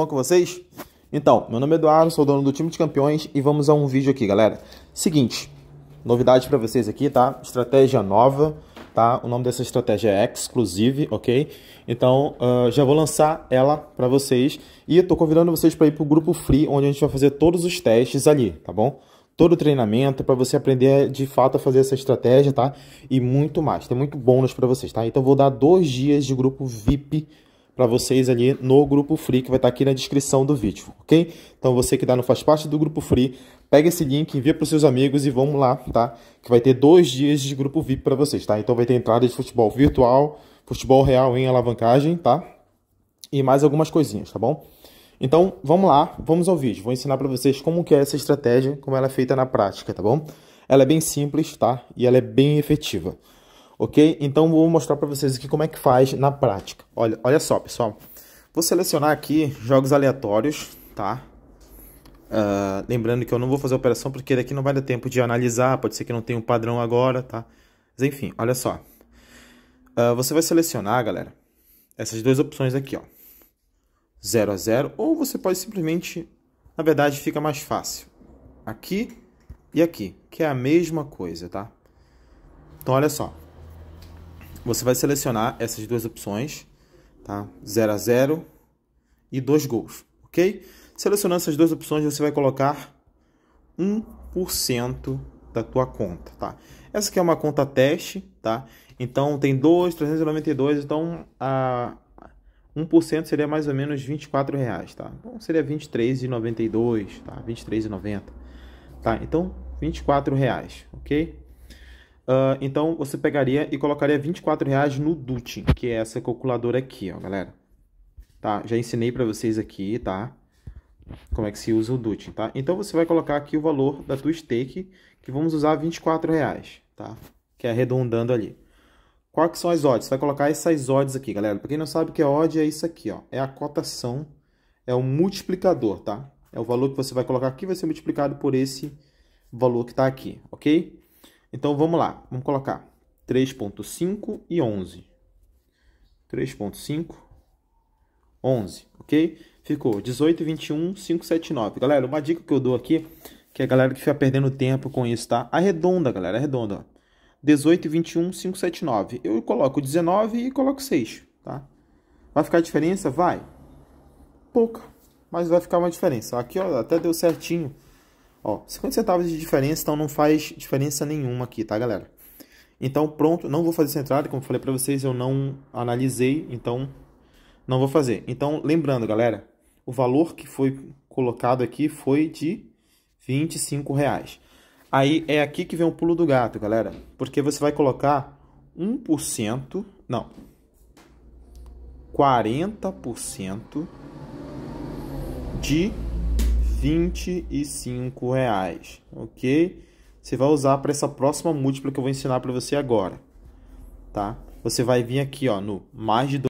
Bom com vocês? Então, meu nome é Eduardo, sou dono do time de campeões e vamos a um vídeo aqui, galera. Seguinte, novidade para vocês aqui, tá? Estratégia nova, tá? O nome dessa estratégia é Exclusive, ok? Então, uh, já vou lançar ela para vocês e tô convidando vocês para ir pro grupo free, onde a gente vai fazer todos os testes ali, tá bom? Todo o treinamento para você aprender de fato a fazer essa estratégia, tá? E muito mais, tem muito bônus para vocês, tá? Então, vou dar dois dias de grupo VIP para vocês ali no grupo free que vai estar tá aqui na descrição do vídeo, ok? Então você que ainda tá não faz parte do grupo free, pega esse link, envia para os seus amigos e vamos lá, tá? Que vai ter dois dias de grupo VIP para vocês, tá? Então vai ter entrada de futebol virtual, futebol real em alavancagem, tá? E mais algumas coisinhas, tá bom? Então, vamos lá, vamos ao vídeo. Vou ensinar para vocês como que é essa estratégia, como ela é feita na prática, tá bom? Ela é bem simples, tá? E ela é bem efetiva ok? Então vou mostrar para vocês aqui como é que faz na prática. Olha, olha só, pessoal. Vou selecionar aqui jogos aleatórios, tá? Uh, lembrando que eu não vou fazer a operação porque daqui não vai dar tempo de analisar, pode ser que não tenha um padrão agora, tá? Mas enfim, olha só. Uh, você vai selecionar, galera, essas duas opções aqui, ó. 0 a 0 ou você pode simplesmente, na verdade, fica mais fácil. Aqui e aqui, que é a mesma coisa, tá? Então olha só, você vai selecionar essas duas opções, tá? 0 a 0 e dois gols, ok? Selecionando essas duas opções, você vai colocar 1% da tua conta, tá? Essa aqui é uma conta teste, tá? Então tem 2, 392, então a 1% seria mais ou menos 24 reais, tá? Então seria 23,92, tá? 23,90, tá? Então 24 reais, ok? Ah, então você pegaria e colocaria 24 reais no Dutin, que é essa calculadora aqui, ó, galera. Tá, já ensinei para vocês aqui, tá? Como é que se usa o Dutin, tá? Então você vai colocar aqui o valor da tua stake, que vamos usar 24 reais, tá? Que é arredondando ali. Quais são as odds? Você vai colocar essas odds aqui, galera. Para quem não sabe o que é odd, é isso aqui, ó. É a cotação, é o multiplicador, tá? É o valor que você vai colocar aqui, vai ser multiplicado por esse valor que está aqui, ok? Então vamos lá, vamos colocar 3.5 e 11. 3.5, 11, ok? Ficou 18, 21, 579. Galera, uma dica que eu dou aqui, que é a galera que fica perdendo tempo com isso, tá? Arredonda, galera, arredonda. Ó. 18, 21, 579. Eu coloco 19 e coloco 6, tá? Vai ficar a diferença? Vai. Pouca, mas vai ficar uma diferença. Aqui, ó, até deu certinho. Ó, 50 centavos de diferença, então não faz diferença nenhuma aqui, tá, galera? Então, pronto, não vou fazer essa entrada, como falei para vocês, eu não analisei, então não vou fazer. Então, lembrando, galera, o valor que foi colocado aqui foi de 25 reais. Aí é aqui que vem o pulo do gato, galera, porque você vai colocar 1%, não, 40% de 25 reais, ok? Você vai usar para essa próxima múltipla que eu vou ensinar para você agora, tá? Você vai vir aqui, ó, no mais de